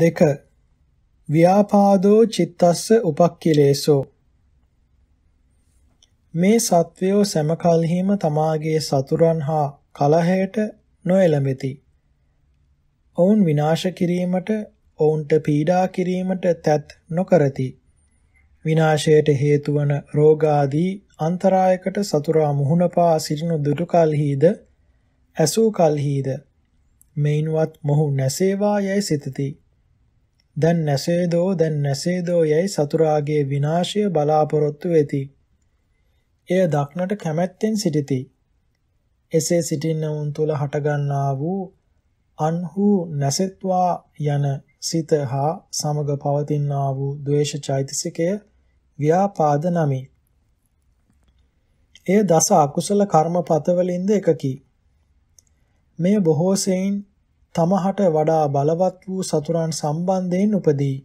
2. ව්‍යාපාදෝ චිත්තස්ස උපක්ඛිලේසෝ මේ සත්වයෝ සමකල්හිම තමාගේ සතුරන් හා කලහයට නොඑළඹෙති. ඔවුන් විනාශ කිරීමට ඔවුන්ට පීඩා කිරීමට තැත් නොකරති. විනාශයට හේතුවන රෝගාදී අන්තරායකට සතුරා මුහුණ පා සිටිනු දුටු කල්හිද ඇසූ කල්හිද මෙයින්වත් මොහු නැසේවා යැයි සිතති. දැන් නැසේදෝ දැන් නැසේදෝ යයි සතුරාගේ විනාශය බලාපොරොත්තු වෙති. එය දක්නට කැමැත්තෙන් සිටිති. එසේ සිටින්නවුන් තුල හටගන්නා වූ අන්හු නැසෙත්වා යන සිත හා සමග පවතිනා වූ ද්වේෂ චෛතසිකය ව්‍යාපාද නමි. එය දස අකුසල කර්මපත වලින්ද එකකි. මේ බොහෝ සෙයින් තමහට වඩා බලවත් වූ සතුරන් සම්බන්ධයෙන් උපදී.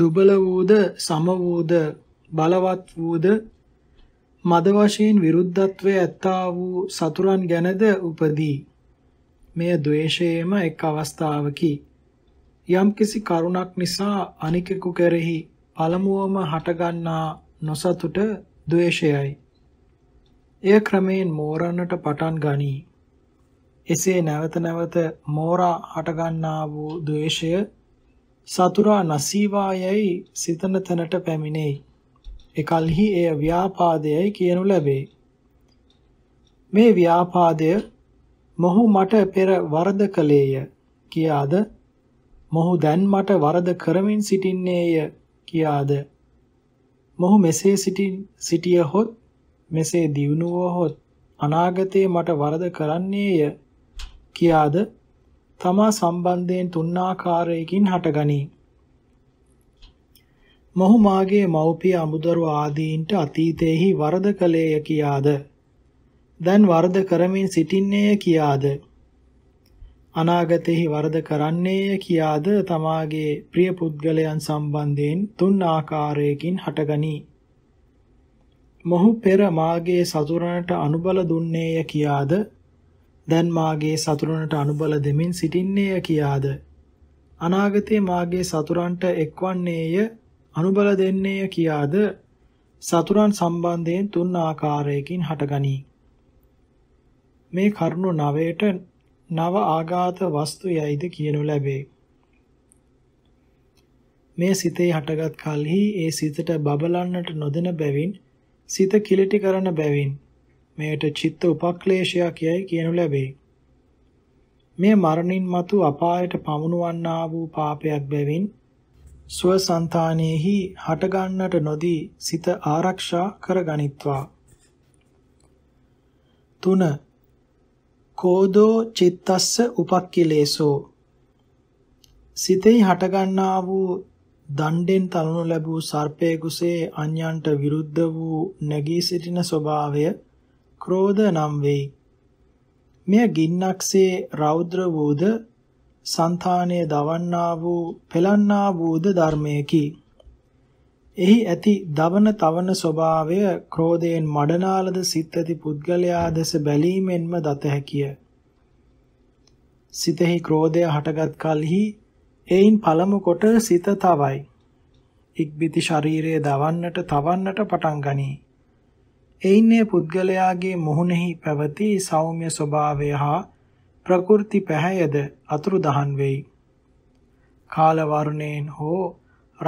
දුබල වූද සම වූද බලවත් වූද මද වශයෙන් විරුද්ධත්වයේ ඇත්තා වූ සතුරන් ගැනද උපදී. මෙය द्वේෂයේම එක් අවස්ථාවකි. යම්කිසි කරුණක් නිසා අනිකෙකු කෙරෙහි පළමුවම හටගන්නා නොසතුට द्वේෂයයි. එය ක්‍රමයෙන් මෝරන්නට පටන් ගනී. එසේ නැවත නැවත මෝරා හටගන්නා වූ ද්වේෂය සතුරා නසීවායයි සිතන තැනට පැමිණෙයි. එකල්හි එය ව්‍යාපාදයයි කියනු ලැබේ. මේ ව්‍යාපාදය මොහු මට පෙර වරද කළේය කියාද මොහු දැන් මට වරද කරමින් සිටින්නේය කියාද මොහු මෙසේ සිටිය හොත් මෙසේ දියුණුව හොත් අනාගතයේ මට වරද කරන්නේය කියාද තමා සම්බන්ධයෙන් තුන්ආකාරයකින් හටගනී. මොහු මාගේ මව්පිය අමුදරු ආදීන්ට අතීතයේහි වරද කළේය කියාද දැන් වරද කරමින් සිටින්නේය කියාද අනාගතෙහි වරද කරන්නේය කියාද තමාගේ ප්‍රිය පුද්ගලයන් සම්බන්ධයෙන් තුන් ආකාරයකින් හටගනී මොහු පෙර මාගේ සතුරනට අනුබල දුන්නේය කියාද දැන් මාගේ සතුරනට අනුබල දෙමින් සිටින්නේය කියාද අනාගතයේ මාගේ සතුරන්ට එක්වන්නේය අනුබල දෙන්නේය කියාද සතුරන් සම්බන්ධයෙන් තුන් ආකාරයකින් හටගනී මේ කරුණු නවයට නව ආඝාත වස්තු යයිද කියනු ලැබේ මේ සිතේ හටගත් කලෙහි ඒ සිතට බබලන්නට නොදෙන බැවින් සිත කිලිටි කරන බැවින් මෙයට චිත්ත උපක්ලේශයක් යයි කියනු ලැබේ. මේ මරණින් මතු අපායට පමුණුවන්නා වූ පාපයක් බැවින් ස්වසන්තානෙහි හටගන්නට නොදී සිත ආරක්ෂා කරගනිත්වා. 3. කෝදෝ චිත්තස්ස උපක්ඛිලේසෝ සිතෙහි හටගන්නා වූ දණ්ඩෙන් තලනු ලැබූ සර්පයේ කුසේ අන්‍යයන්ට විරුද්ධ වූ නැගී සිටින ස්වභාවය ක්‍රෝධ නම් වෙයි. මෙය ගින්නක්සේ රෞද්‍ර වූද సంతානය දවන්නා වූ පෙලන්නා වූද ධර්මයකි. එහි ඇති දවන තවන ස්වභාවය ක්‍රෝධයෙන් මඩනාලද සිත් ඇති පුද්ගලයා දෙස බැලීමෙන්ම දත හැකිය. සිතෙහි ක්‍රෝධය හටගත් කලෙහි එයින් පළමු කොට සිත තවයි. ඉක්බිති ශරීරයේ දවන්නට තවන්නට පටන් ගනී. එයින්නේ පුද්ගලයාගේ මුහුණෙහි පැවති සෞම්‍ය ස්වභාවය හා ප්‍රකෘති පැහැයද අතුරුදහන් වෙයි. කාල වර්ණයෙන් හෝ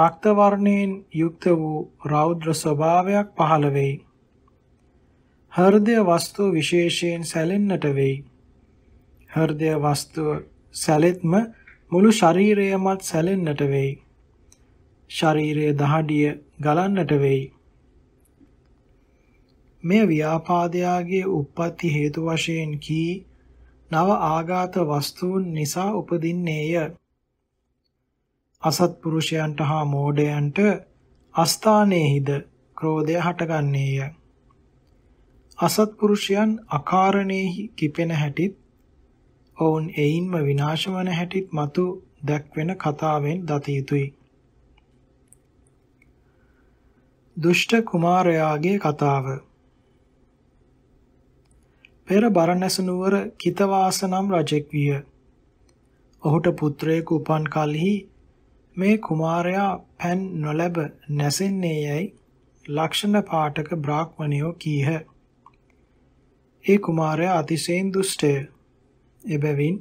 රක්ත වර්ණයෙන් යුක්ත වූ රෞද්‍ර ස්වභාවයක් පහළ වෙයි. හෘදය වස්තු විශේෂයෙන් සැලෙන්නට වෙයි. හෘදය වස්තුව සැලෙත්ම මුළු ශරීරයමත් සැලෙන්නට වෙයි. ශරීරයේ දහඩිය ගලන්නට වෙයි. මේ ව්‍යාපාදයාගේ උප්පත්ති හේතු වශයෙන් කී නව ආඝාත වස්තුන් නිසා උපදින්නේය. අසත්පුරුෂයන්ට හා මෝඩයන්ට අස්ථානයේහිද ක්‍රෝධය හටගන්නේය. අසත්පුරුෂයන් අකාරණේහි කිපෙන හැටිත් ඔවුන් එයින්ම විනාශ වන හැටිත් මතු දැක්වෙන කතාවෙන් දත යුතුයි. දුෂ්ට කුමාරයාගේ කතාව පෙර බරණැස නුවර කිතවාස නම් රජෙක් විය. ඔහුට පුත්‍රයෙකු උපන් කලෙහි මේ කුමාරයා පෑන් නොලැබ නැසෙන්නේ යයි ලක්ෂණ පාඨක බ්‍රාහ්මණයෝ කීහ. ඒ කුමාරයා අතිශයින් දුෂ්ටය. එබැවින්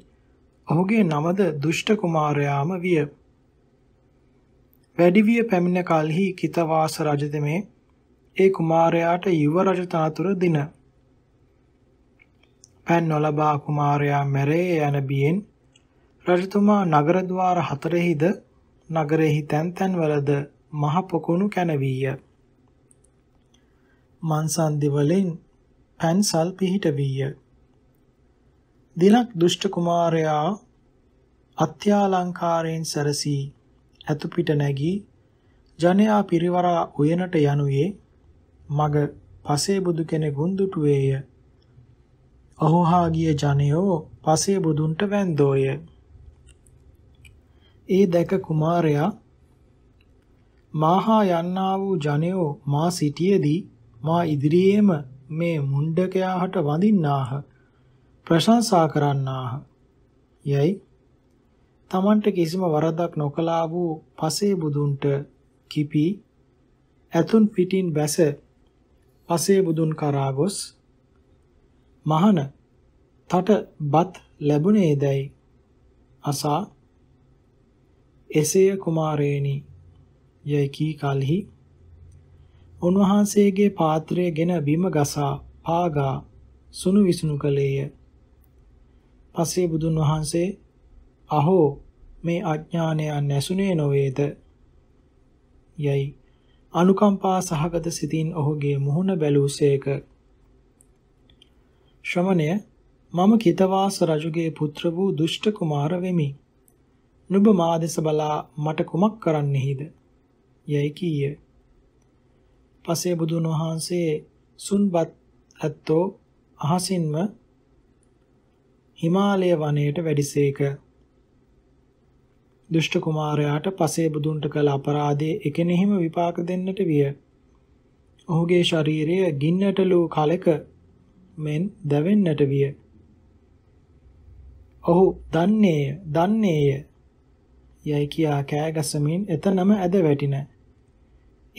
ඔහුගේ නමද දුෂ්ට කුමාරයාම විය. වැඩිවිය පැමිණ කලෙහි කිතවාස රජදමේ ඒ කුමාරයාට යුව රජ තනතුර දිනා පැන් නොලබා කුමාරයා මැරේ යන බියෙන් රජතුමා නගර ద్వාර හතරෙහිද නගරෙහි තැන් තැන්වලද මහ පොකුණු කැනවීය. මන්සන්දි වලින් පැන්සල් පිහිට වීය. දිනක් දුෂ්ට කුමාරයා අත්‍යාලංකාරයෙන් සැරසී ඇතු පිට නැගී ජනයා පිරිවරා උයනට යනුයේ මග පසේ බුදු කෙනෙකුන් දුටුවේය. ඔහුහා ගිය ජනයෝ පසේ බුදුන්ට වැන්දෝය. ඒ දැක කුමාරයා මාහා යන්නා වූ ජනයෝ මා සිටියේදී මා ඉදිරියේම මේ මුණ්ඩකයා හට වඳින්නාහ ප්‍රශංසා කරන්නාහ යයි තමන්ට කිසිම වරදක් නොකලා වූ පසේ බුදුන්ට කිපි ඇතුන් පිටින් බැස පසේ බුදුන් කරා ගොස් මහන තට බත් ලැබුණේදැයි අසා එසේය කුමාරේනි යයි කී කලෙහි උන්වහන්සේගේ පාත්‍රයගෙන බිම ගසා පාගා සුණු විසුණු කලේය පසේ බුදුන් වහන්සේ අහෝ මේ අඥානය නැසුනේ නොවේද යයි අනුකම්පා සහගත සිතින් ඔහුගේ මුහුණ බැලූසේක ශ්‍රමණය මම කිතවාස රජුගේ පුත්‍ර වූ දුෂ්ට කුමාර වෙමි. නුඹ මා දෙස බලා මට කුමක් කරන්නෙහිද? යයි කීය. පසේ බුදුන් වහන්සේ සුන්බත් ඇත්තෝ අහසින්ම හිමාලය වනයේට වැඩිසේක. දුෂ්ට කුමාරයාට පසේ බුදුන්ට කළ අපරාධයේ එකෙනෙහිම විපාක දෙන්නට විය. ඔහුගේ ශරීරය ගින්නටලූ කලක මෙන් දැවෙන්නට විය. ඔහු දන්නේය දන්නේය යයි කියා කෑ ගසමින් එතනම ඇද වැටින.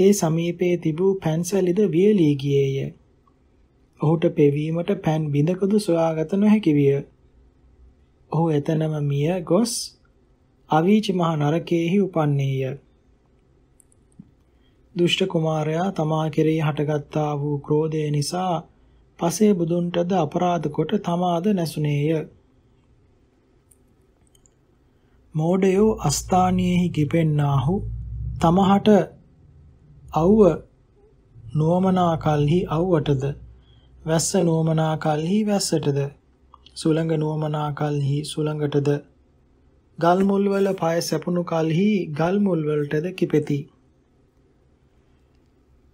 ඒ සමීපයේ තිබූ පැන්සලිද වියලී ගියේය. ඔහුට පෙවීමට පෑන් බිඳකදු සොයාගත නොහැකි විය. ඔහු එතනම මිය ගොස් අවීචි මහ නරකයේහි උපන්නේය. දුෂ්ට කුමාරයා තමා කෙරෙහි හටගත්තා වූ ක්‍රෝධය නිසා පසේ බුදුන්ටද අපරාධ කොට තමාද නැසුනේය. මෝඩයෝ අස්ථානීයෙහි කිපෙන්නාහු තමහට අව්ව නෝමනා කල්හි අව්වටද වැස්ස නෝමනා කල්හි වැස්සටද සුළඟ නෝමනා කල්හි සුළඟටද ගල් මුල් වල පය සැපුණු කල්හි ගල් මුල් වලටද කිපෙති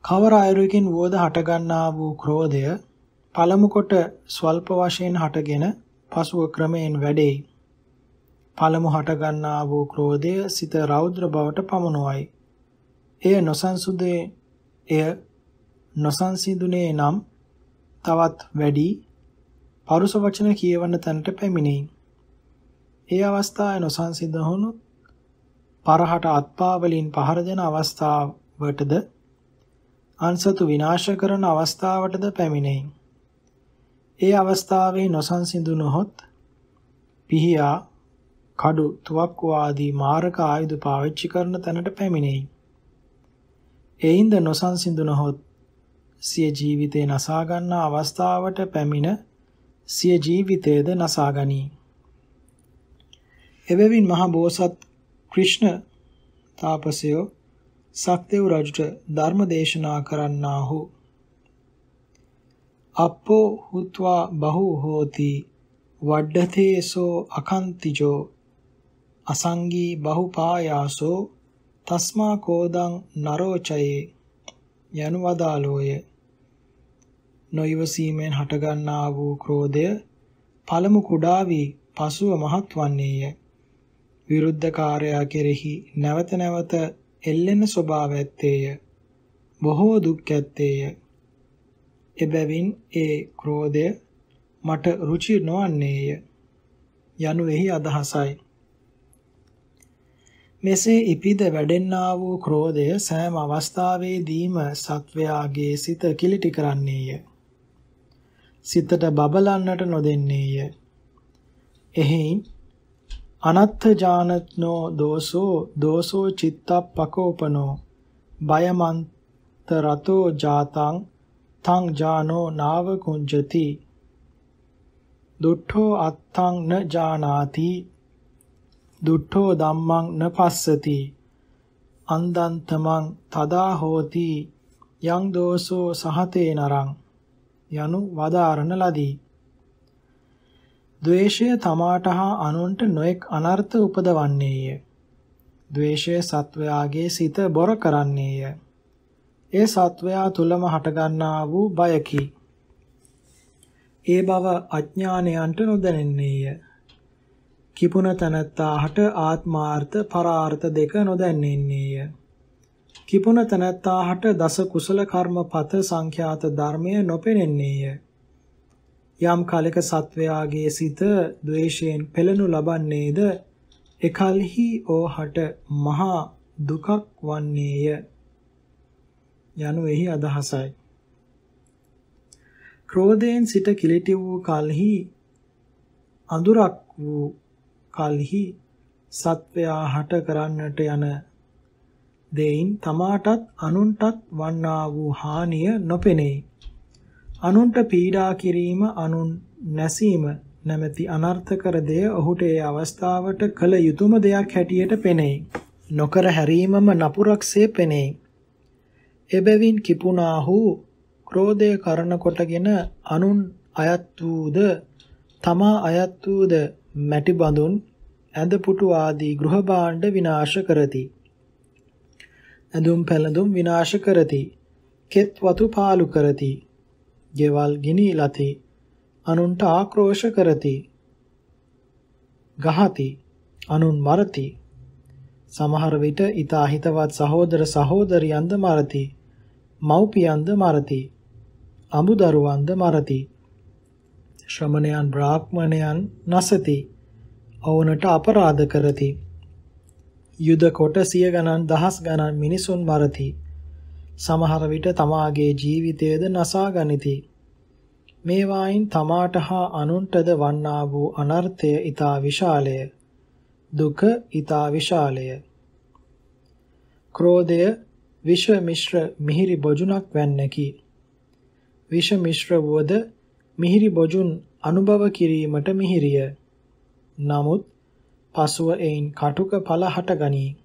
කවර අයුරකින් වෝද හටගන්නා වූ ක්‍රෝධය පළමු කොට ස්වල්ප වශයෙන් හටගෙන පසුව ක්‍රමයෙන් වැඩේ. පළමු හට ගන්නා වූ ක්‍රෝධය සිත රෞද්‍ර බවට පමනුවයි. එය නොසන්සුදේ එය නොසන්සිඳුනේ නම් තවත් වැඩි පරුස වචන කියවන තැනට පැමිණෙයි. ඒ අවස්ථාවේ නොසන්සිඳ වුණු පරහට අත්පා වලින් පහර දෙන අවස්ථාවටද අන්සතු විනාශ කරන අවස්ථාවටද පැමිණෙයි. ඒ අවස්ථාවේ නොසන්සිඳුනොත් පිහියා කඩු තුවක්කු ආදී මාරක ආයුධ පාවිච්චි කරන තැනට පැමිණෙයි. එයින්ද නොසන්සිඳුනොත් සිය ජීවිතේ නසා ගන්නා අවස්ථාවට පැමිණ සිය ජීවිතයේද නසා ගනී. එබැවින් මහ බෝසත් ක්‍රිෂ්ණ තාපසයෝ සක්දෙව් රජුට ධර්ම දේශනා කරන්නාහු අපෝ හුत्वा බහූ හෝති වඩ්ඩතේසෝ අකන්තිජෝ අසංගී බහුපායාසෝ තස්මා කෝදං නරෝචයේ යනු වදාළෝය නොයවසීමෙන් හටගන්නා වූ ක්‍රෝධය පළමු කුඩා වී පසුව මහත් වන්නේය විරුද්ධකාරයා කෙරෙහි නැවත නැවත එල්ලෙන ස්වභාව ඇත්තේය බොහෝ දුක් ඇත්තේය එබැවින් ඒ ක්‍රෝධය මට රුචි නොවන්නේය යනු එහි අදහසයි. මෙසේ ඉපිද වැඩෙන්නා වූ ක්‍රෝධය සෑම අවස්ථාවේදීම සත්වයාගේ සිත කිලිටි කරන්නේය. සිතට බබලන්නට නොදෙන්නේය. එහෙයින් අනත්ථ ජානත්නෝ දෝසෝ දෝසෝ චිත්තප්පකෝපනෝ බයමන්ත රතෝ ජාතං අත්තං ජානෝ නාව කුංජති දුට්ඨෝ අත්තං න ජානාති දුට්ඨෝ ධම්මං න පස්සති අන්දන්තමං තදා හෝති යං දෝසෝ සහතේ නරං යනු වදාරණ ලදී ද්වේෂය තමාට හා අනුන්ට නොඑක් අනර්ථ උපදවන්නේය. ද්වේෂය සත්වයාගේ සිත බොර කරන්නේය. ඒ සත්වයා තුලම හටගන්නා වූ බයකි. ඒ බව අඥානයන්ට නොදැනෙන්නේය. කිපුන තනත්තාහට ආත්මාර්ථ පරාර්ථ දෙක නොදැන්නේන්නේය. කිපුන තනත්තාහට දස කුසල කර්මපත සංඛ්‍යාත ධර්මය නොපෙනෙන්නේය. යම් කලක සත්වයාගේ සිත ද්වේෂයෙන් පෙළනු ලබන්නේද එකල්හි ඕහට මහා දුකක් වන්නේය. යනු එහි අදහසයි. ක්‍රෝධයෙන් සිට කිලිටි වූ කලෙහි අඳුරක් වූ කලෙහි සත්වයා හට කරන්නට යන දෙයින් තමාටත් අනුන්ටත් වන්නා වූ හානිය නොපෙනේ. අනුන්ට පීඩා කිරීම අනුන් නැසීම නැමැති අනර්ථකර දෙය ඔහුට ඒ අවස්ථාවට කළ යුතුයම දෙයක් හැටියට පෙනේ. නොකර හැරීමම නපුරක්සේ පෙනේ. එබැවින් කිපුණාහු ක්‍රෝධය කරන කොටගෙන අනුන් අයත් වූද තමා අයත් වූද මැටි බඳුන් ඇඳ පුටු ආදී ගෘහ භාණ්ඩ විනාශ කරති. ඇඳුම් පැළඳුම් විනාශ කරති. කෙත් වතු පාලු කරති. ගෙවල් ගිනි ලති. අනුන්ට ආක්‍රෝෂ කරති. ගහති. අනුන් මරති. සමහර විට ඊතා හිතවත් සහෝදර සහෝදරියන්ද මරති. මව්පියන්ද මරති. අඹු දරුවන්ද මරති. ශ්‍රමණයන් බ්‍රාහ්මණයන් නසති. ඔවුනට අපරාධ කරති. යුද කොට සිය ගණන් දහස් ගණන් මිනිසුන් මරති. සමහර විට තමාගේ ජීවිතයද නසා ගනිති. මේවායින් තමාට හා අනුන්ටද වන්නා වූ අනර්ථය ඊතා විශාලය. දුක ඊතා විශාලය. ක්‍රෝධය විෂ මිශ්‍ර මිහිරි බොජුනක් වැන්නකි. විෂ මිශ්‍ර වුවද මිහිරි බොජුන් අනුභව කිරීමට මිහිරිය. නමුත් පසුව එයින් කටුක පල හටගනී.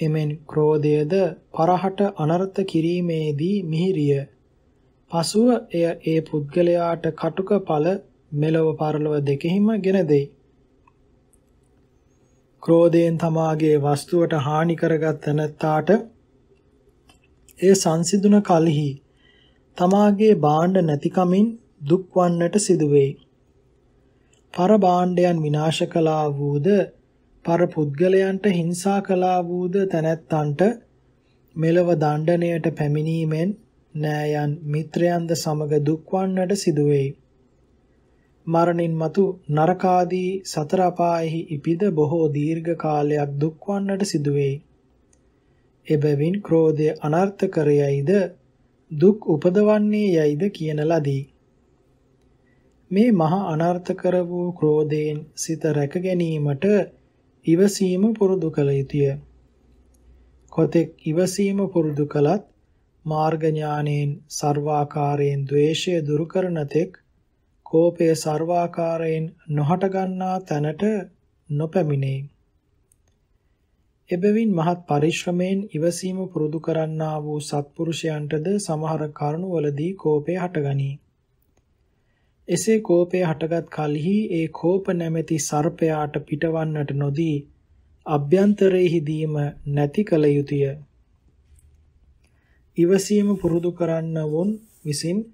එමෙන් ක්‍රෝධයද පරහට අනර්ථ කිරීමේදී මිහිරිය. පසුව එය ඒ පුද්ගලයාට කටුක පල මෙලව පරලොව දෙකෙහිම ගෙන දෙයි. ක්‍රෝධයෙන් තමාගේ වස්තුවට හානි කරගත් තැනැත්තාට එය සංසිඳුන කලෙහි තමාගේ භාණ්ඩ නැතිකමින් දුක් වන්නට සිදුවේ. පර භාණ්ඩයන් විනාශ කළා වූද පර පුද්ගලයන්ට හිංසා කළා වූද තැනැත්තන්ට මෙලව දඬණයට පැමිණීමෙන් නෑයන් මිත්‍රයන්ද සමග දුක් වන්නට සිදුවේ. මරණින් මතු නරකාදී සතර අපායෙහි ඉපිද බොහෝ දීර්ඝ කාලයක් දුක් වන්නට සිදුවේ. එබැවින් ක්‍රෝධය අනර්ථ කරයයිද දුක් උපදවන්නේ යයිද කියන ලදී. මේ මහා අනර්ථ කර වූ ක්‍රෝධයෙන් සිත රැක ගැනීමට ඉවසීම පුරුදු කළ යුතුය. කොතෙක් ඉවසීම පුරුදු කළත් මාර්ග ඥානෙන් සර්වාකාරයෙන් द्वේෂය දුරු කරන තෙක් කෝපය සර්වාකාරයෙන් නොහට ගන්නා තැනට නොපැමිණේ. එබැවින් මහත් පරිශ්‍රමයෙන් ඉවසීම පුරුදු කරන්නා වූ සත්පුරුෂයන්ටද සමහර කරුණවලදී කෝපය හටගනී. එසේ කෝපය හටගත් කලෙහි ඒ කෝප නැමැති සර්පයාට පිටවන්නට නොදී අභ්‍යන්තරයේදීම නැති කල යුතුය. ඉවසීම පුරුදු කරන්න වොන් විසින්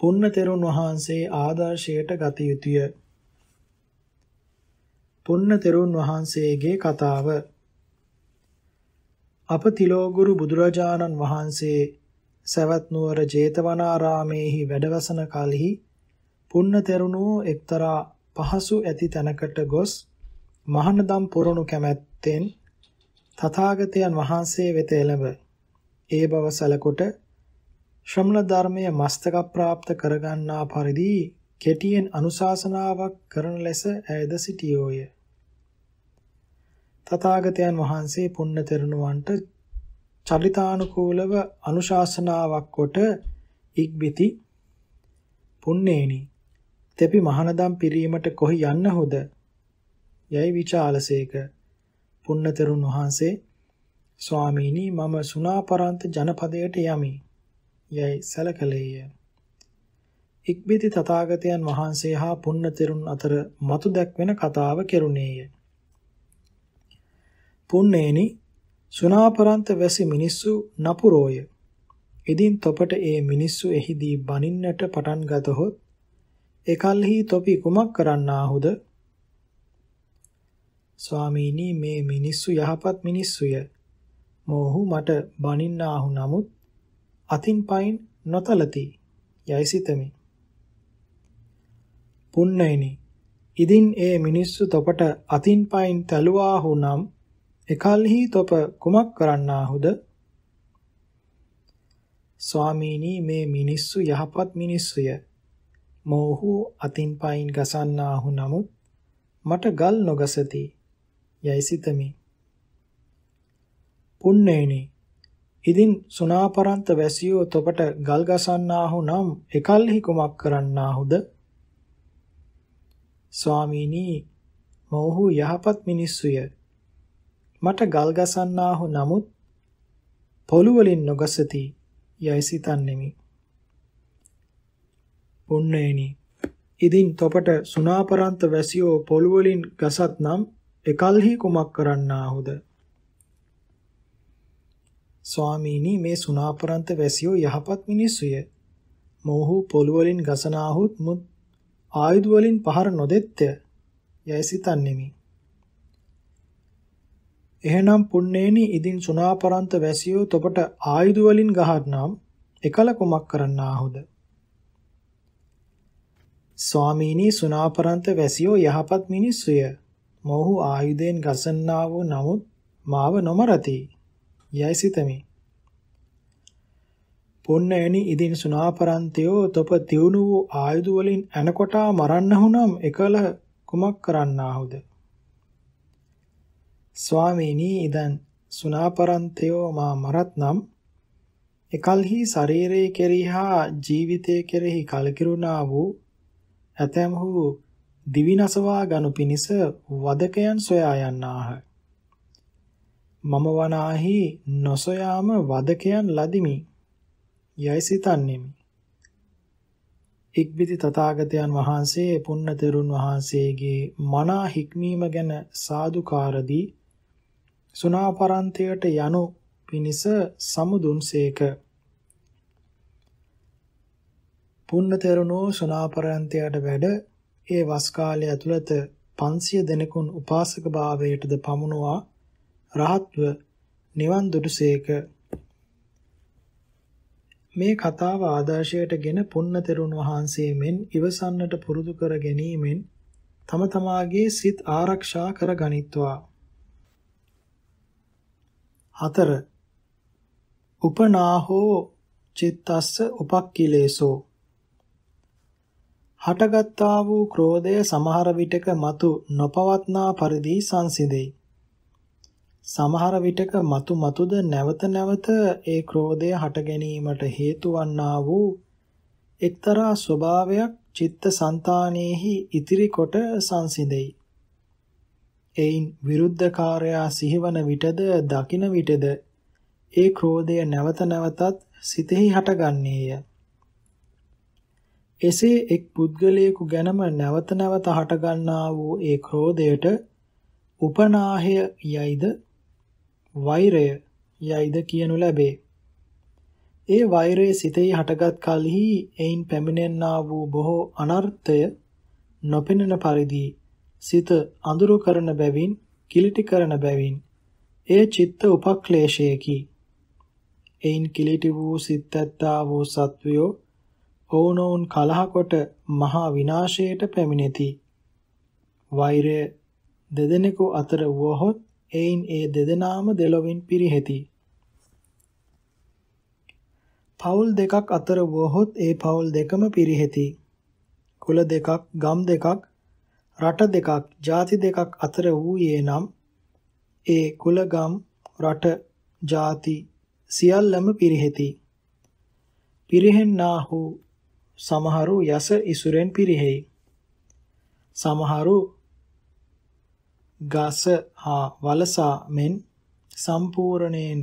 පුන්නතෙරුන් වහන්සේ ආදර්ශයට ගත යුතුය. පුන්නතෙරුන් වහන්සේගේ කතාව අප තිලෝගුරු බුදුරජාණන් වහන්සේ සවැත් නුවර 제තවනාරාමේහි වැඩවසන කලෙහි පුන්න තෙරුණෝ එක්තරා පහසු ඇති තැනකට ගොස් මහනදම් පුරණු කැමැත්තෙන් තථාගතයන් වහන්සේ වෙත එළඹ ඒ බව සැලකොට ශ්‍රමණ ධර්මය මස්තක ප්‍රාප්ත කරගන්නා පරිදි කෙටියෙන් අනුශාසනාවක් කරන ලෙස ඇයද සිටියෝය. තථාගතයන් වහන්සේ පුණ්‍යතරුණවන්ට චලිතානුකූලව අනුශාසනාවක් කොට ඉක්බිති පුන්නේනි තෙපි මහනදම් පිරීමට කොහි යන්න හොද යයි විචාලසේක පුන්නතරුන් වහන්සේ ස්වාමීනි මම සුනාපරන්ත ජනපදයට යමි යයි සැලකලේය ඉක්බිති තථාගතයන් වහන්සේ හා පුන්නතරුන් අතර මතු දැක්වෙන කතාව කෙරුණේය පුන්නේනි සුනාපරන්ත වැසි මිනිස්සු නපුරෝය. ඉදින් තොපට ඒ මිනිස්සු එහිදී බනින්නට පටන් ගතහොත් එකල්හි තොපි කුමක් කරන්නාහුද? ස්වාමීනි මේ මිනිස්සු යහපත් මිනිස්සුය. මොහු මට බනින්නාහු නමුත් අතින් පයින් නොතලති යයි සිතමි. පුන්නේනි ඉදින් ඒ මිනිස්සු තොපට අතින් පයින් තලුවාහු නම් එකල්හි තොප කුමක් කරන්නාහුද? ස්වාමීනි මේ මිනිස්සු යහපත් මිනිස්සුය. මෝහු අතින් පයින් ගසන්නාහු නමුත් මට ගල් නොගසති යයි සිතමි. පුන්නේනි ඉදින් සුනාපරන්ත වැසියෝ තොපට ගල් ගසන්නාහු නම් එකල්හි කුමක් කරන්නාහුද? ස්වාමීනි මෝහු යහපත් මිනිස්සුය. මට ගල් ගසන්නාහු නමුත් පොළු වලින් නොගසති යයි සිතන්නෙමි. පුන්නේනි ඉදින් තොපට සුනාපරන්ත වැසියෝ පොළු වලින් ගසත් නම් එකල්හි කුමක් කරන්නාහුද? ස්වාමීනි මේ සුනාපරන්ත වැසියෝ යහපත් මිනිස්සුය. මොහු පොළු වලින් ගසනාහුත් මුත් ආයුධ වලින් පහර නොදෙත්ය. යයි සිතන්නෙමි. එහෙනම් පුන්නේනි ඉදින් සුනාපරන්ත වැසියෝ තොපට ආයුධ වලින් ගහන්නම් එකල කුමක් කරන්නාහුද ස්වාමීනි සුනාපරන්ත වැසියෝ යහපත් මිනිස්සුය මොහු ආයුධයෙන් ගසන්නා වූ නමුත් මාව නොමරති යයි සිතමි පුන්නේනි ඉදින් සුනාපරන්තයෝ තොප තියුණු වූ ආයුධ වලින් එනකොටා මරන්නහුනම් එකල කුමක් කරන්නාහුද ස්වාමීනි ඉදන් සුනාපරන්තයෝ මා මරත්නම් එකල්හි ශරීරයේ කෙරෙහි හා ජීවිතයේ කෙරෙහි කලකිරුණා වූ ඇතැම්හු දිවිනසවා ගනු පිණිස වදකයන් සොයා යන්නාහ මම වනාහි නොසොයාම වදකයන් ලදිමි යයි සිතන්නේමි ඉක්බිති තථාගතයන් වහන්සේ පුන්නතරුන් වහන්සේගේ මනා හික්මීම ගැන සාදුකාරදී සුනාපරන්තයට යනු පිණිස සමුදුන්සේක. පුන්නතරුණෝ සුනාපරන්තයට වැඩ ඒ වස් කාලය ඇතුළත 500 දෙනෙකුන් උපාසක භාවයටද පමුණුවා රහත්ව නිවන් දුටුසේක. මේ කතාව ආදර්ශයටගෙන පුන්නතරුණ වහන්සේ මෙන් ඉවසන්නට පුරුදු කර ගැනීමෙන් තම තමාගේ සිත් ආරක්ෂා කර ගනිත්වා 4 උපනාහෝ චිත්තස්ස උපක්ඛිලේසෝ හටගත්තා වූ ක්‍රෝධය සමහර විටක మతు නොපවත්නා පරිදි සංසිඳෙයි සමහර විටක మతు మతుද නැවත නැවත ඒ ක්‍රෝධය හට ගැනීමට හේතු වන්නා වූ එක්තරා ස්වභාවයක් චිත්ත સંතානෙහි ඉතිරි කොට සංසිඳෙයි එයින් විරුද්ධකාරයා සිහිවන විටද දකින විටද ඒ ක්‍රෝධය නැවත නැවතත් සිතෙහි හටගන්නේය. එසේ එක් පුද්ගලයෙකු ගැනම නැවත නැවත හටගන්නා වූ ඒ ක්‍රෝධයට උපනාහය යයිද වෛරය යයිද කියනු ලැබේ. ඒ වෛරය සිතෙහි හටගත් කලෙහි එයින් පැමිණෙන්නා වූ බොහෝ අනර්ථය නොපෙනෙන පරිදි සිත අඳුරු කරන බැවින් කිලිටි කරන බැවින් ඒ චිත්ත උපක්ලේශයකි එයින් කිලිටි වූ සිතත්තා වූ සත්වයෝ ඔවුනොවුන් කලහකොට මහා විනාශයට පැමිණෙති වෛරය දෙදෙනෙකු අතර වුවහොත් එයින් ඒ දෙදෙනාම දෙලොවින් පිරිහෙති පවුල් දෙකක් අතර වුවහොත් ඒ පවුල් දෙකම පිරිහෙති කුල දෙකක් ගම් දෙකක් රට දෙකක්, ಜಾති දෙකක් අතර වූයේ නම් ඒ කුලගම් රට, ಜಾති සියල්ලම පිරිහෙති. පිරිහෙන්නාහු සමහරු යස ඉසුරෙන් පිරිහෙයි. සමහරු ගස හා වලසා මෙන් සම්පූර්ණයෙන්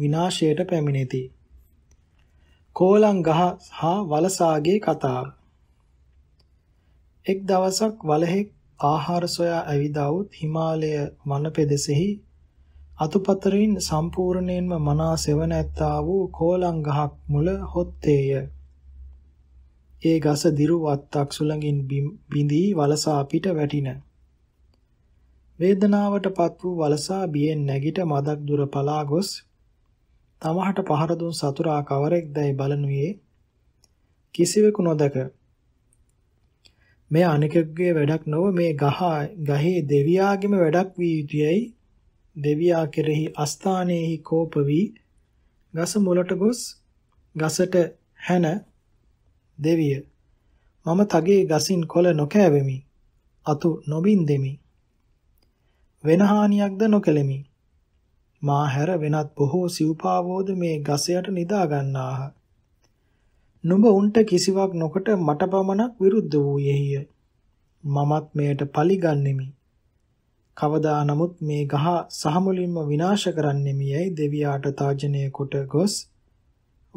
විනාශයට පැමිණෙති. කෝලං ගහ හා වලසාගේ කතාව එක් දවසක් වලහෙක් ආහාර සොයා ඇවිදවුත් හිමාලය වනපෙදෙසෙහි අතුපතරින් සම්පූර්ණයෙන්ම මනා සෙවන ඇත්තා වූ කෝලං ගහක් මුල හොත්තේය. ඒ ගස දිරු වත්තක් සුළඟින් බිඳී වලසා පිට වැටින. වේදනාවටපත් වූ වලසා බියෙන් නැගිට මදක් දුර පලා ගොස් තමහට පහර දුන් සතුරා කවරෙක්දයි බලනුයේ කිසිවෙකු නොදක මේ අනිකෙකුගේ වැඩක් නොව මේ ගහ ගහේ දෙවියාගේම වැඩක් විය යුතුයයි දෙවියා කෙරෙහි අස්ථානයේහි කෝප වී ගස මුලට ගොස් ගසට හැන දෙවිය මම තගේ ගසින් කොළ නොකෑවෙමි අතු නොබින්දෙමි වෙන හානියක්ද නොකෙලෙමි මා හැර වෙනත් බොහෝ සිව්පාවෝද මේ ගසයට නිදා ගන්නාහ නුඹ උන්ට කිසිවක් නොකොට මට පමණක් විරුද්ධ වූයේය. මමත් මෙයට පලිගන්නෙමි. කවදා නමුත් මේ ගහ සහමුලින්ම විනාශ කරන්නෙමි යයි දෙවියාට තාජනය කොට ගොස්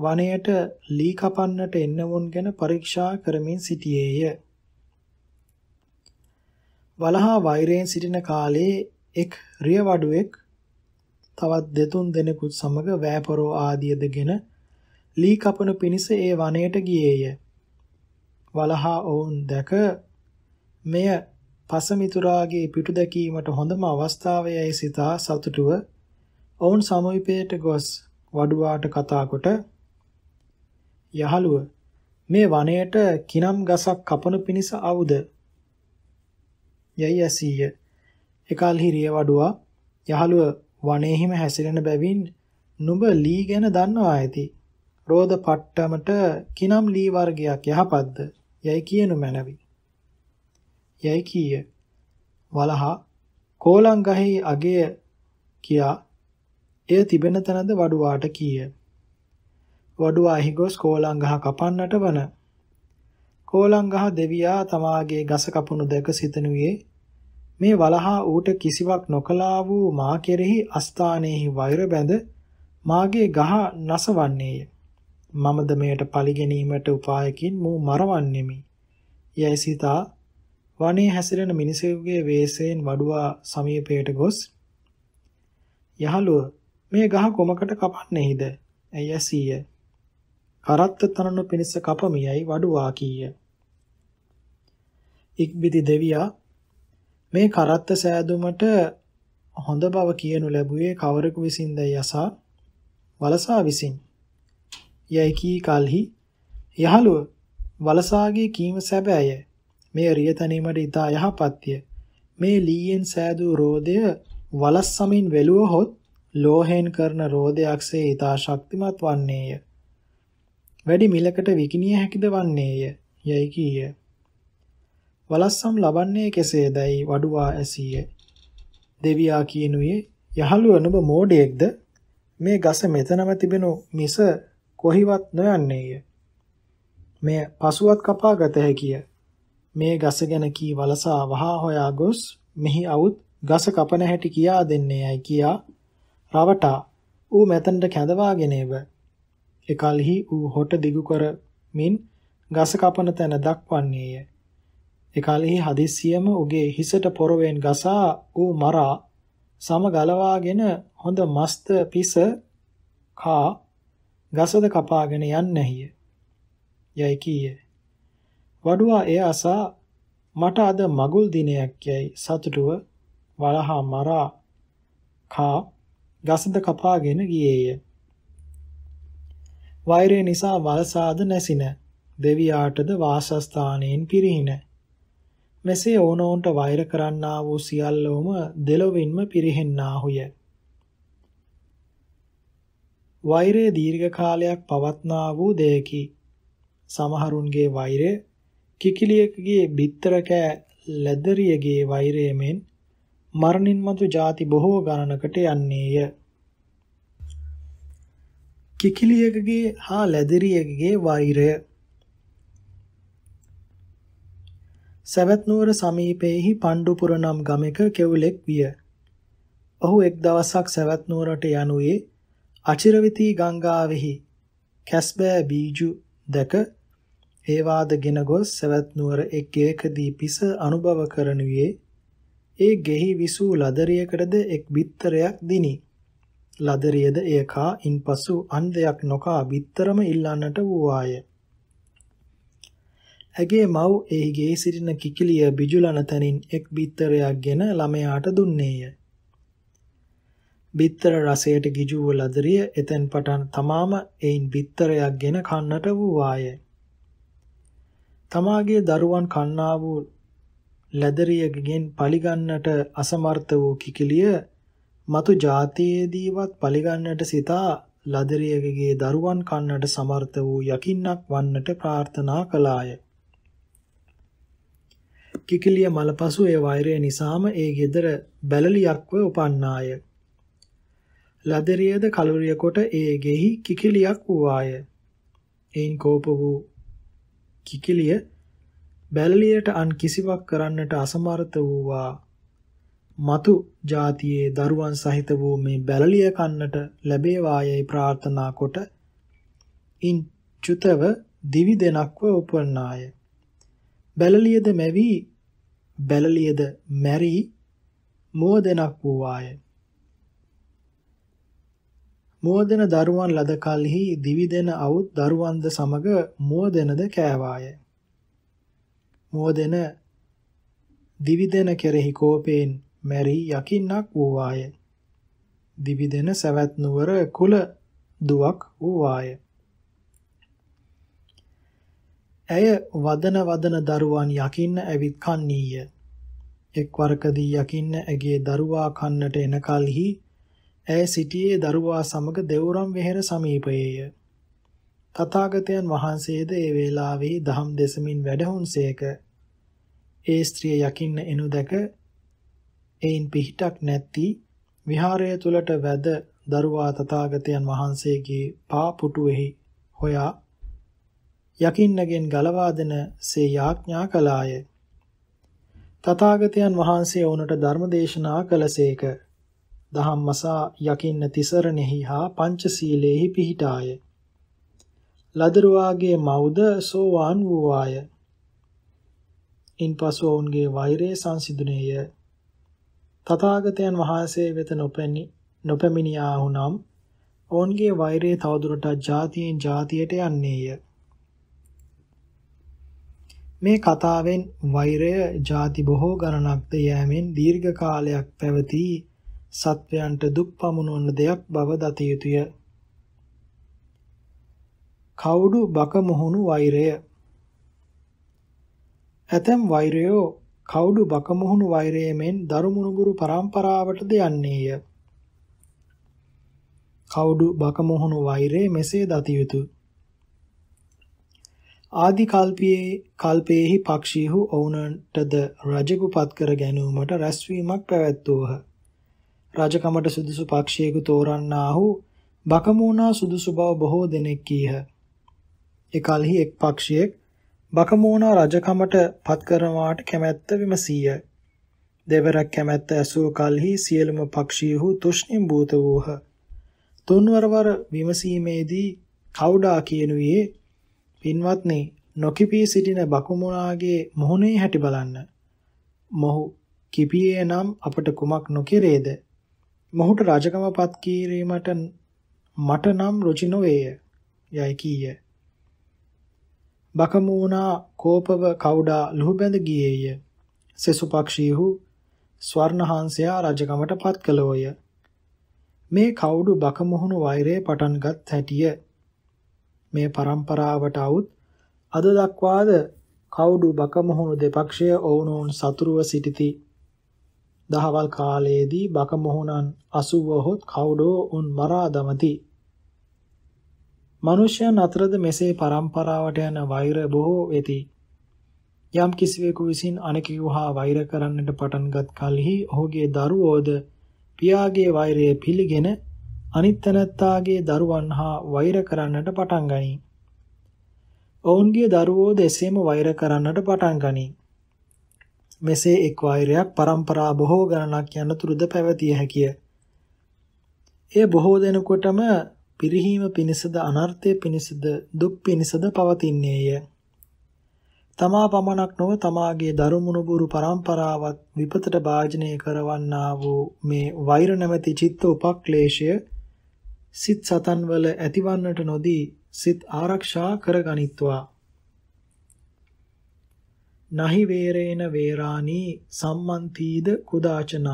වනයේට ලී කපන්නට එන්නවුන් ගැන පරීක්ෂා කරමින් සිටියේය. වලහා වෛරයෙන් සිටින කාලේ එක් රියවඩුවෙක් තවත් දෙතුන් දෙනෙකුත් සමග වෑපරෝ ආදියදගෙන ලී කපනු පිණිස ඒ වනයට ගියේය. වලහා ඔවුන් දැක මෙය පසමිතුරාගේ පිටු දැකීමට හොඳම අවස්ථාවයයි සිතා සතුටුව ඔවුන් සමීපයට ගොස් වඩුවාට කතා කොට යහළුව මේ වනයේට කිනම් ගසක් කපනු පිණිස අවුද යයි ඇසීය එකල්හි රියවඩුවා යහළුව වනයේහිම හැසිරෙන බැවින් නුඹ ලී ගැන දන්නවා ඇති රෝධ පට්ටමට කිනම් ලී වර්ගයක් යහපත්ද යයි කියනු මැනවි. යයි කීය. වලහා කෝලංගහි අගය කියා එය තිබෙන තැනද වඩුවාට කීය. වඩුවා එහි ගොස් කෝලංගහ කපන්නට වන. කෝලංගහ දෙවියා තමාගේ ගස කපුණු දැක සිතනුයේ මේ වලහා ඌට කිසිවක් නොකලා වූ මා කෙරෙහි අස්ථානයේහි වෛර බැඳ මාගේ ගහ නසවන්නේය. මමද මෙයට පලිගැනීමට උපායකින් මූ මරවන්නෙමි. යැයි සිතා වනයේ හැසිරෙන මිනිසෙකුගේ වේසයෙන් වඩුවා සමීපයට ගොස් යහළුව මේ ගහ කොමකට කපන්නේහිද? ඇය ඇසීය. කරත්ත තනනු පිණිස කපමියයි වඩුවා කීය. ඉක්බිති දෙවියා මේ කරත්ත සෑදුමට හොඳ බව කියනු ලැබුවේ කවරෙකු විසින්ද යසා වලසා විසින් යැයි කී කලෙහි යහලුව වලසාගේ කීම සැබෑය. මෙය රිය තනීමට ඊතා යහපත්ය. මේ ලීයෙන් සෑදූ රෝදය වලස් සමින් වෙලුවහොත් ලෝහෙන් කරන රෝදයක්සේ ඊතා ශක්තිමත් වන්නේය. වැඩි මිලකට විකිණිය හැකිද වන්නේය යැයි කීය. වලස්සම් ලබන්නේ කෙසේදයි වඩුවා ඇසීය. දෙවියා කියනුයේ යහළුව නුඹ මෝඩයෙක්ද මේ ගස මෙතනම තිබෙනු මිස කොහිවත් නොයන්නේය. මෙය පසුවත් කපාගත හැකිය. මේ ගස ගැන කී වලසා වහා හොයා ගොස් මෙහි අවුත් ගස කපන හැටි කියා දෙන්නේයයි කියා රවටා ඌ මෙතනට කැඳවාගෙන එව. එකල්හි ඌ හොට දිගු කරමින් ගස කපන තැන දක්වන්නේය. එකල්හි හදිස්සියම ඌගේ හිසට පොරවෙන් ගසා ඌ මරා සම ගලවාගෙන හොඳ මස්ත පිස කා ගසද කපාගෙන යන්නේය. යයි කීය. වඩුවා එය අසා මට අද මගුල් දිනයක් යයි සතුටුව වලහා මරා කා ගසද කපාගෙන ගියේය. වෛරය නිසා වල්සාද නැසින දෙවියාටද වාසස්ථානයෙන් පිරිහින. මෙසේ ඕනෝන්ට වෛර කරන්නා වූ සියල්ලෝම දෙලොවින්ම පිරිහෙන්නාහුය. වෛරය දීර්ඝ කාලයක් පවත්නා වූ දෙයකි. සමහරුන්ගේ වෛරය කිකිලියකගේ බිත්තර කෑ ලැදරියගේ වෛරයෙන් මරණින් මතු ಜಾති බොහෝ ගණනකට යන්නේය. කිකිලියකගේ හා ලැදරියකගේ වෛරය සවැත් නුවර සමීපයේහි පණ්ඩුපුර නම් ගමක කෙවුලෙක් විය. ඔහු එක් දවසක් සවැත් නුවරට යනුවේ අචිරවිතී ගංගාවෙහි කැස්බෑ බීජු දැක ඒවාද ගෙන ගොස් සවැත් නුවර එක් ඒකදී පිස අනුභව කරනුයේ ඒ ගෙහි විසූ ලදරියකටද එක් බිත්තරයක් දිනි ලදරියද එය කා ඉන්පසු අන් දෙයක් නොකා බිත්තරම ඉල්ලන්නට වූවාය ඇගේ මව් එහි ගෙහි සිටින කිකිලිය බිජුලන තැනින් එක් බිත්තරයක් ගෙන ළමයාට දුන්නේය බිත්තර රසයට ගිජු වූ ලදරිය එතෙන් පටන් තමාම එයින් බිත්තරයක් ගෙන කන්නට වූවාය. තමාගේ දරුවන් කන්නා වූ ලැදරියගෙන් පලිගන්නට අසමර්ථ වූ කිකිලිය මතු જાතියේදීවත් පලිගන්නට සිතා ලදරියගේ දරුවන් කන්නට සමර්ථ වූ යකින්නක් වන්නට ප්‍රාර්ථනා කළාය. කිකිලිය මලපසු ඒ වෛරය නිසාම ඒ ගෙදර බැලලියක්ව උපන්නාය. ලදරියද කලවරිය කොට ඒ ගෙහි කිකිලියක් වූවාය. එයින් කෝප වූ කිකිලිය බැලලියට අන් කිසිවක් කරන්නට අසමර්ථ වූවා. మతు જાතියේ දරුවන් සහිත වූ මේ බැලලිය කන්නට ලැබේවායයි ප්‍රාර්ථනා කොට ඉන් චුතව දිවි දෙනක්ව උපන්නාය. බැලලියද මෙවි බැලලියද මැරි මෝදෙනක් වූවාය. මුවදෙන දරුවන් ලද කල්හි දිවිදෙන අවුත් දරුවන්ද සමග මුවදෙනද කෑවාය. මුවදෙන දිවිදෙන කෙරෙහි කෝපයෙන් මැරි යකින්නක් වූවාය. දිවිදෙන සවැත් නුවර කුල දුවක් වූවාය. ඇය වදන වදන දරුවන් යකින්න ඇවිත් කන්නීය. එක් වරකදී යකින්න ඇගේ දරුවා කන්නට එන කලෙහි ඇය සිටියේ දරුවා සමග දෙවුරම් වෙහෙර සමීපයේය. තථාගතයන් වහන්සේද ඒ වේලාවේ දහම් දෙසමින් වැඩහුන්සේක. ඒ ස්ත්‍රිය යකින්න එනු දැක එයින් පිහිටක් නැති විහාරය තුලට වැද දරුවා තථාගතයන් වහන්සේගේ පා පුටුවේහි හොයා යකින්නගෙන් ගලවා දෙන සේ යාඥා කළාය. තථාගතයන් වහන්සේ වුණට ධර්ම දේශනා කළසේක. දහම්මසා යකින්න තිසරණෙහි හා පංචශීලයෙහි පිහිටාය. ලදරුවාගේ මවුද සෝවාන් වූවාය. ඉන්පසු ඔවුන්ගේ වෛරය සංසිඳුනේය. තථාගතයන් වහන්සේ වෙත නොපැනි නොපැමිණියාහු නම් ඔවුන්ගේ වෛරය තවදුරටත් ජාතියෙන් ජාතියට යන්නේය. මේ කතාවෙන් වෛරය ಜಾති බොහෝ ගණනක්ද යෑමෙන් දීර්ඝ කාලයක් පැවතී සත්වයන්ට දුක් පමුණුවන දෙයක් බව දත යුතුය. කවුඩු බක මොහුණු වෛරය ඇතැම් වෛරයෝ කවුඩු බක මොහුණු වෛරයෙන් දරුමුණුගුරු පරම්පරාවටද යන්නේය. කවුඩු බක මොහුණු වෛරය මෙසේ දත යුතුය. ආදි කල්පයේ කල්පයේහි පක්ෂීහු ඔවුනටද රජෙකු පත් කර ගැනීමට රැස්වීමක් පැවැත්වෝහ. රජකමට සුදුසු පක්ෂියෙකු තෝරන්නාහු බකමූණා සුදුසු බව බොහෝ දෙනෙක් කීහ. එකල්හි එක් පක්ෂියෙක් බකමූණා රජකමට පත් කරනවාට කැමැත්ත විමසීය. දෙවරක් කැමැත්ත ඇසූ කල්හි සියලුම පක්ෂීහු තුෂ්ණිම් භූත වූහ. තුන්වරවර විමසීමේදී කවුඩා කියනුයේ පින්වත්නි නොකිපී සිටින බකමුණාගේ මොහොනේ හැටි බලන්න. මොහු කිපියේ නම් අපට කුමක් නොකිරේද මොහුට රාජකම පත් කිරීමට මට නම් රුචි නොවේය යයි කීය. බකමූනා කෝපව කවුඩා ලුහුබැඳ ගියේය. සෙසු පක්ෂීහු ස්වර්ණහාන්සයා රජකමට පත් කළෝය. මේ කවුඩු බකමුහුණු වෛරය පටන්ගත් හැටිය. මේ પરම්පරාවට අවුත් අද දක්වාද කවුඩු බකමුහුණු දෙපක්ෂය ඔවුනොවුන් සතුරුව සිටිති. දහවල් කාලයේදී බක මොහුනන් 80 හොත් කවුඩෝ උන් මරා දමති. මිනිසයන් අතරද මෙසේ પરම්පරාවට යන වෛර බොහෝ වෙති. යම් කිසිවෙකු විසින් අනෙකෙකු හා වෛර කරන්නට පටන්ගත් කලෙහි ඔහුගේ දරුවෝද පියාගේ වෛරය පිළිගෙන අනිත් තැනැත්තාගේ දරුවන් හා වෛර කරන්නට පටන් ගනී. ඔවුන්ගේ දරුවෝද එසේම වෛර කරන්නට පටන් ගනී. මෙසේ එක් වෛරයක් પરම්පරා බොහෝ ගණනක් යනතුරුද පැවතිය හැකිය. එය බොහෝ දෙනෙකුටම පිරිහීම පිණිසද අනර්ථය පිණිසද දුක් පිණිසද පවතින්නේය. තමා පමණක් නොව තමාගේ දරුමුණුබුරු પરම්පරාවත් විපතට භාජනය කරවන්නා වූ මේ වෛර නැමැති චිත්ත උපක්ලේශය සිත් සතන්වල ඇතිවන්නට නොදී සිත් ආරක්ෂා කරගනිත්වා. නහි වේරේන වේරාණී සම්මන්තිද කුදාචනං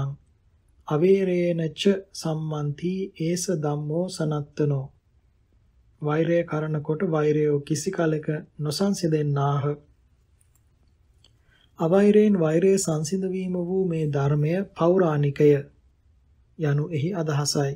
අවේරේනච සම්මන්ති ඒස ධම්මෝ සනත්තනෝ වෛරය කරනකොට වෛරයෝ කිසි කලක නොසංසිඳෙන්නාහ අවෛරයෙන් වෛරයේ සංසිඳ වීම වූ මේ ධර්මය පෞරාණිකය යනු එහි අදහසයි